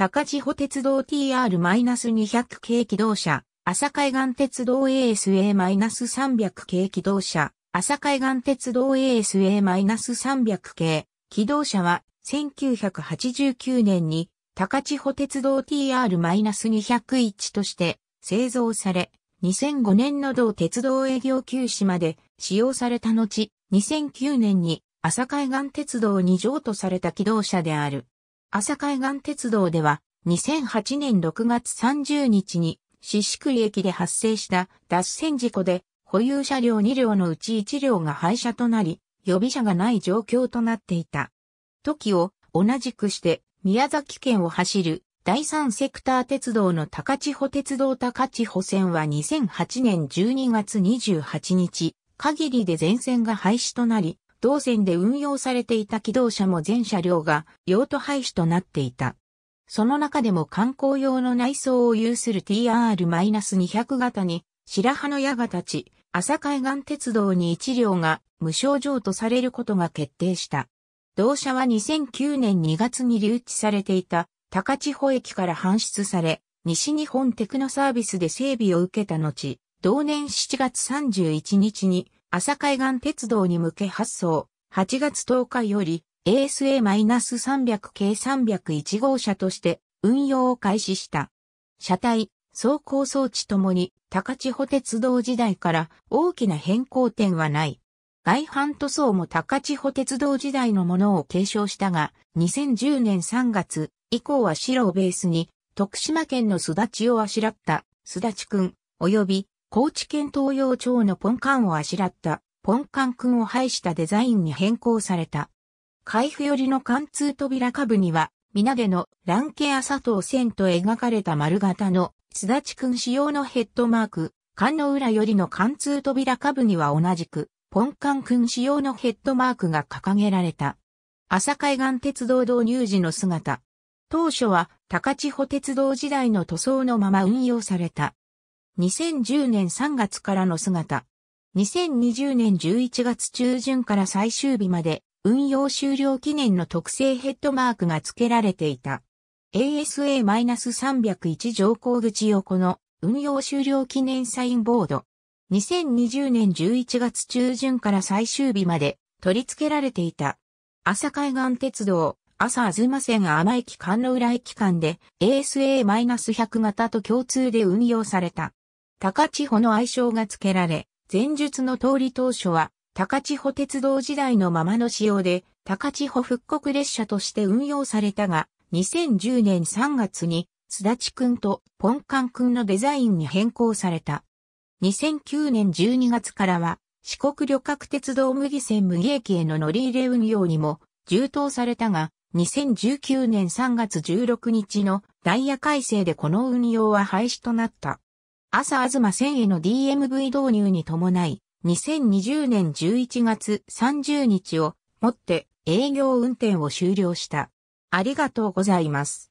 高千穂鉄道 TR-200 系機動車、朝海岸鉄道 ASA-300 系機動車、朝海岸鉄道 ASA-300 系、機動車は1989年に高千穂鉄道 TR-201 として製造され、2005年の同鉄道営業休止まで使用された後、2009年に朝海岸鉄道に譲渡された機動車である。朝海岸鉄道では、2008年6月30日に、四宿駅で発生した脱線事故で、保有車両2両のうち1両が廃車となり、予備車がない状況となっていた。時を同じくして、宮崎県を走る第三セクター鉄道の高千穂鉄道高千穂線は2008年12月28日限りで全線が廃止となり、同線で運用されていた機動車も全車両が用途廃止となっていた。その中でも観光用の内装を有する TR-200 型に、白羽の矢が立ち、朝海岸鉄道に1両が無償譲渡されることが決定した。同社は2009年2月に留置されていた高千穂駅から搬出され、西日本テクノサービスで整備を受けた後、同年7月31日に朝海岸鉄道に向け発送、8月10日より ASA-300 k 301号車として運用を開始した。車体、走行装置ともに高千穂鉄道時代から大きな変更点はない。外反塗装も高千穂鉄道時代のものを継承したが、2010年3月以降は白をベースに、徳島県のすだちをあしらった、すだちくん、及び高知県東洋町のポンカンをあしらったポンカンくんを配したデザインに変更された。海部寄りの貫通扉下部には、皆でのランケア佐藤線と描かれた丸型のすだちくん仕様のヘッドマーク、缶の裏寄りの貫通扉下部には同じく、ポンカンくん仕様のヘッドマークが掲げられた。朝海岸鉄道導入時の姿。当初は高千穂鉄道時代の塗装のまま運用された。2010年3月からの姿。2020年11月中旬から最終日まで運用終了記念の特製ヘッドマークが付けられていた。ASA-301 乗降口横の運用終了記念サインボード。2020年11月中旬から最終日まで取り付けられていた。朝海岸鉄道、朝あずま線天駅間の裏駅間で ASA-100 型と共通で運用された。高千穂の愛称が付けられ、前述の通り当初は、高千穂鉄道時代のままの仕様で、高千穂復刻列車として運用されたが、2010年3月に、津立くんとポンカンくんのデザインに変更された。2009年12月からは、四国旅客鉄道麦線麦駅への乗り入れ運用にも充当されたが、2019年3月16日のダイヤ改正でこの運用は廃止となった。朝東0への DMV 導入に伴い、2020年11月30日をもって営業運転を終了した。ありがとうございます。